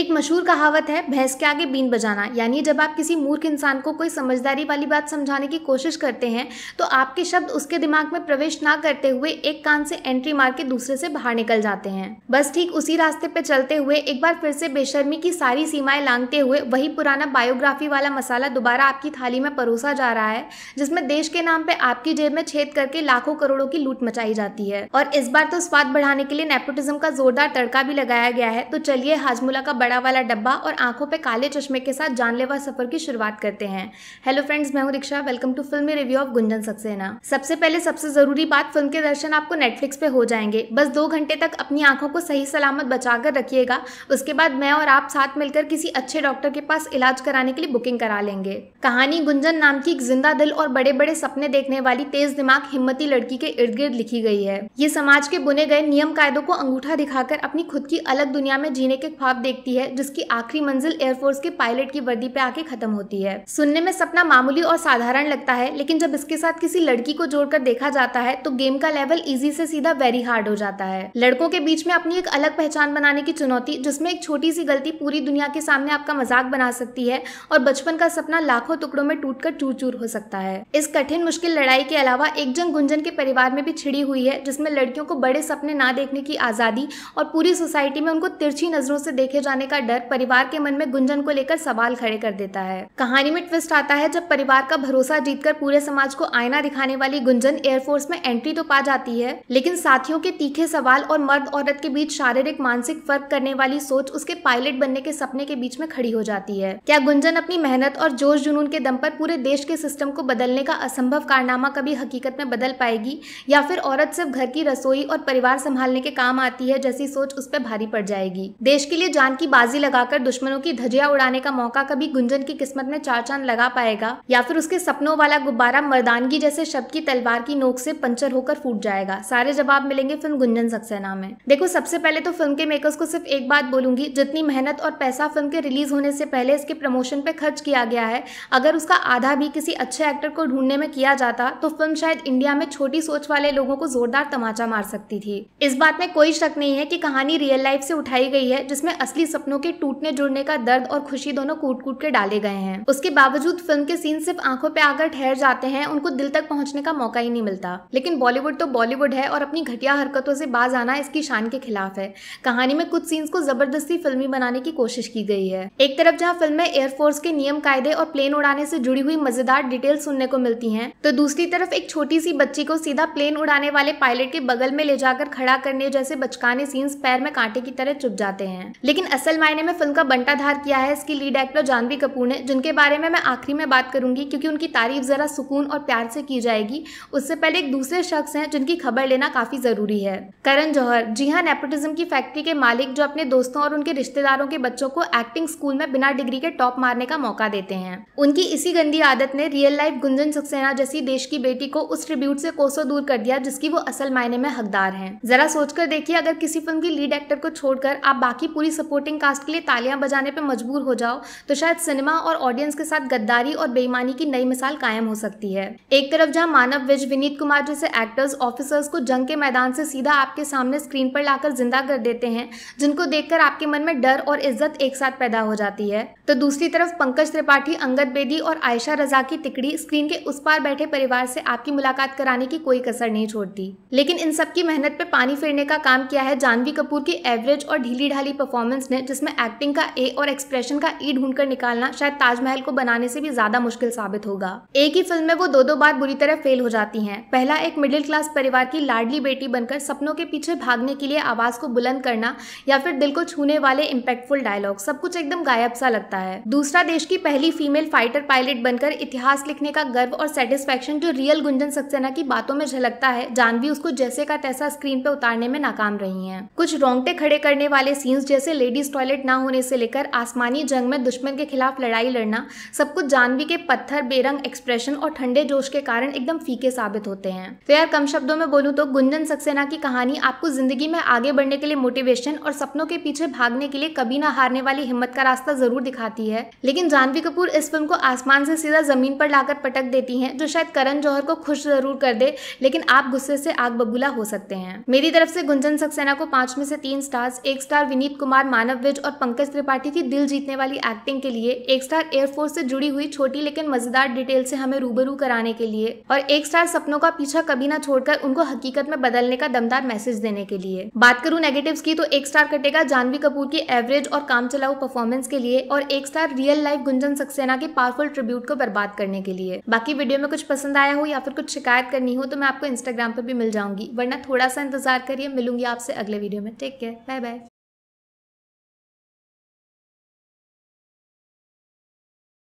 एक मशहूर कहावत है भैंस के आगे बीन बजाना यानी जब आप किसी मूर्ख इंसान को कोई समझदारी वाली बात समझाने की कोशिश करते हैं तो आपके शब्द उसके दिमाग में प्रवेश ना करते हुए एक कान से एंट्री मार के दूसरे से बाहर निकल जाते हैं बस ठीक उसी रास्ते पे चलते हुए एक बार फिर से बेशर्मी की सारी सीमाएं लांगते हुए वही पुराना बायोग्राफी वाला मसाला दोबारा आपकी थाली में परोसा जा रहा है जिसमें देश के नाम पे आपकी जेब में छेद करके लाखों करोड़ों की लूट मचाई जाती है और इस बार तो स्वाद बढ़ाने के लिए नेपोटिज्म का जोरदार तड़का भी लगाया गया है तो चलिए हाजमुला का बड़ा बड़ा वाला डब्बा और आंखों पे काले चश्मे के साथ जानलेवा सफर की शुरुआत करते हैं हेलो फ्रेंड्स मैं हूँ रिक्शा वेलकम टू फिल्मी रिव्यू ऑफ गुंजन सक्सेना सबसे पहले सबसे जरूरी बात फिल्म के दर्शन आपको नेटफ्लिक्स पे हो जाएंगे बस दो घंटे तक अपनी आंखों को सही सलामत बचाकर रखिएगा उसके बाद मैं और आप साथ मिलकर किसी अच्छे डॉक्टर के पास इलाज कराने के लिए बुकिंग करा लेंगे कहानी गुंजन नाम की एक जिंदा दिल और बड़े बड़े सपने देखने वाली तेज दिमाग हिम्मती लड़की के इर्द गिर्द लिखी गई है ये समाज के बुने गए नियम कायदों को अंगूठा दिखाकर अपनी खुद की अलग दुनिया में जीने के ख्वाब देखती है है जिसकी आखिरी मंजिल एयरफोर्स के पायलट की वर्दी पे आके खत्म होती है सुनने में सपना मामूली और साधारण लगता है लेकिन जब इसके साथ किसी लड़की को जोड़कर देखा जाता है तो गेम का लेवल इजी से सीधा वेरी हार्ड हो जाता है लड़कों के बीच में अपनी एक अलग पहचान बनाने की चुनौती जिसमें एक छोटी सी गलती पूरी दुनिया के सामने आपका मजाक बना सकती है और बचपन का सपना लाखों टुकड़ों में कर चूर चूर हो सकता है इस कठिन मुश्किल लड़ाई के अलावा एक जंग गुंजन के परिवार में भी छिड़ी हुई है जिसमें लड़कियों को बड़े सपने ना देखने की आजादी और पूरी सोसाइटी में उनको तिरछी नजरों से देखे जाने जाने का डर परिवार के मन में गुंजन को लेकर सवाल खड़े कर देता है कहानी में ट्विस्ट आता है जब परिवार का भरोसा जीतकर पूरे समाज को आईना दिखाने वाली गुंजन एयरफोर्स में एंट्री तो पा जाती है लेकिन साथियों के तीखे सवाल और मर्द औरत के बीच शारीरिक मानसिक फर्क करने वाली सोच उसके पायलट बनने के सपने के बीच में खड़ी हो जाती है क्या गुंजन अपनी मेहनत और जोश जुनून के दम पर पूरे देश के सिस्टम को बदलने का असंभव कारनामा कभी हकीकत में बदल पाएगी या फिर औरत सिर्फ घर की रसोई और परिवार संभालने के काम आती है जैसी सोच उस पर भारी पड़ जाएगी देश के लिए जान की बाजी लगाकर दुश्मनों की धजिया उड़ाने का मौका कभी गुंजन की किस्मत में चार चांद लगा पाएगा या फिर उसके सपनों वाला गुब्बारा मर्दानगी जैसे शब्द की तलवार की नोक से पंचर होकर फूट जाएगा सारे जवाब मिलेंगे फिल्म गुंजन सक्सेना में देखो सबसे पहले तो फिल्म के मेकर्स को सिर्फ एक बात बोलूंगी जितनी मेहनत और पैसा फिल्म के रिलीज होने से पहले इसके प्रमोशन पे खर्च किया गया है अगर उसका आधा भी किसी अच्छे एक्टर को ढूंढने में किया जाता तो फिल्म शायद इंडिया में छोटी सोच वाले लोगों को जोरदार तमाचा मार सकती थी इस बात में कोई शक नहीं है कि कहानी रियल लाइफ से उठाई गई है जिसमें असली सपनों के टूटने जुड़ने का दर्द और खुशी दोनों कूट कूट के डाले गए हैं उसके बावजूद फिल्म के सीन सिर्फ आंखों पे आकर ठहर जाते हैं उनको दिल तक पहुंचने का मौका ही नहीं मिलता लेकिन बॉलीवुड तो बॉलीवुड है और अपनी घटिया हरकतों से बाज आना इसकी शान के खिलाफ है कहानी में कुछ सीन्स को जबरदस्ती फिल्मी बनाने की कोशिश की गई है एक तरफ जहाँ फिल्म में एयरफोर्स के नियम कायदे और प्लेन उड़ाने से जुड़ी हुई मजेदार डिटेल सुनने को मिलती है तो दूसरी तरफ एक छोटी सी बच्ची को सीधा प्लेन उड़ाने वाले पायलट के बगल में ले जाकर खड़ा करने जैसे बचकाने सीन्स पैर में कांटे की तरह चुप जाते हैं लेकिन असल असल मायने में फिल्म का बंटाधार किया है इसकी लीड एक्टर जानवी कपूर ने जिनके बारे में मैं आखिरी में बात करूंगी क्योंकि उनकी तारीफ ज़रा सुकून और प्यार से की जाएगी उससे पहले एक दूसरे शख्स हैं जिनकी खबर लेना काफ़ी ज़रूरी है करण जौहर जी हाँ नेपोटिज्म की फैक्ट्री के मालिक जो अपने दोस्तों और उनके रिश्तेदारों के बच्चों को एक्टिंग स्कूल में बिना डिग्री के टॉप मारने का मौका देते हैं उनकी इसी गंदी आदत ने रियल लाइफ गुंजन सक्सेना जैसी देश की बेटी को उस ट्रिब्यूट से कोसों दूर कर दिया जिसकी वो असल मायने में हकदार है जरा सोचकर देखिए अगर किसी फिल्म की लीड एक्टर को छोड़कर आप बाकी पूरी सपोर्टिंग कास्ट के लिए तालियां बजाने पर मजबूर हो जाओ तो शायद सिनेमा और ऑडियंस के साथ गद्दारी और बेईमानी की नई मिसाल कायम हो सकती है एक तरफ जहां मानव विज विनीत कुमार जैसे एक्टर्स ऑफिसर्स को जंग के मैदान से सीधा आपके सामने स्क्रीन पर लाकर जिंदा कर देते हैं जिनको देखकर आपके मन में डर और इज्जत एक साथ पैदा हो जाती है तो दूसरी तरफ पंकज त्रिपाठी अंगद बेदी और आयशा रजा की तिकड़ी स्क्रीन के उस पार बैठे परिवार से आपकी मुलाकात कराने की कोई कसर नहीं छोड़ती लेकिन इन सबकी मेहनत पे पानी फिरने का काम किया है जानवी कपूर की एवरेज और ढीली ढाली परफॉर्मेंस ने जिसमें एक्टिंग का ए और एक्सप्रेशन का ई e ढूंढकर निकालना शायद ताजमहल को बनाने से भी ज्यादा मुश्किल साबित होगा एक ही फिल्म में वो दो दो बार बुरी तरह फेल हो जाती है पहला एक मिडिल क्लास परिवार की लाडली बेटी बनकर सपनों के पीछे भागने के लिए आवाज को बुलंद करना या फिर दिल को छूने वाले इम्पैक्टफुल डायलॉग सब कुछ एकदम गायब सा लगता है है दूसरा देश की पहली फीमेल फाइटर पायलट बनकर इतिहास लिखने का गर्व और सेटिस्फेक्शन जो रियल गुंजन सक्सेना की बातों में झलकता है जानवी उसको जैसे का तैसा स्क्रीन पे उतारने में नाकाम रही है कुछ रोंगटे खड़े करने वाले सीन्स जैसे लेडीज टॉयलेट ना होने से लेकर आसमानी जंग में दुश्मन के खिलाफ लड़ाई लड़ना सब कुछ जानवी के पत्थर बेरंग एक्सप्रेशन और ठंडे जोश के कारण एकदम फीके साबित होते हैं तो यार कम शब्दों में बोलूँ तो गुंजन सक्सेना की कहानी आपको जिंदगी में आगे बढ़ने के लिए मोटिवेशन और सपनों के पीछे भागने के लिए कभी ना हारने वाली हिम्मत का रास्ता जरूर दिखाती आती है लेकिन जानवी कपूर इस फिल्म को आसमान से सीधा ज़मीन पर लाकर पटक देती हैं जो शायद करण जौहर को खुश ज़रूर कर दे लेकिन आप गुस्से से आग बबूला हो सकते हैं मेरी तरफ से गुंजन सक्सेना को पांच में से तीन स्टार्स एक स्टार विनीत कुमार मानव विज और पंकज त्रिपाठी की दिल जीतने वाली एक्टिंग के लिए एक स्टार एयरफोर्स से जुड़ी हुई छोटी लेकिन मजेदार डिटेल से हमें रूबरू कराने के लिए और एक स्टार सपनों का पीछा कभी ना छोड़कर उनको हकीकत में बदलने का दमदार मैसेज देने के लिए बात करूँ नेगेटिव्स की तो एक स्टार कटेगा जानवी कपूर की एवरेज और काम चलाऊ परफॉर्मेंस के लिए और एक star real life Gunjan Saxena के पावरफुल ट्रिब्यूट को बर्बाद करने के लिए बाकी वीडियो में कुछ पसंद आया हो या फिर कुछ शिकायत करनी हो तो मैं आपको इंस्टाग्राम पर भी मिल जाऊंगी वरना थोड़ा सा इंतजार करिए मिलूंगी आपसे अगले वीडियो में टेक केयर बाय बाय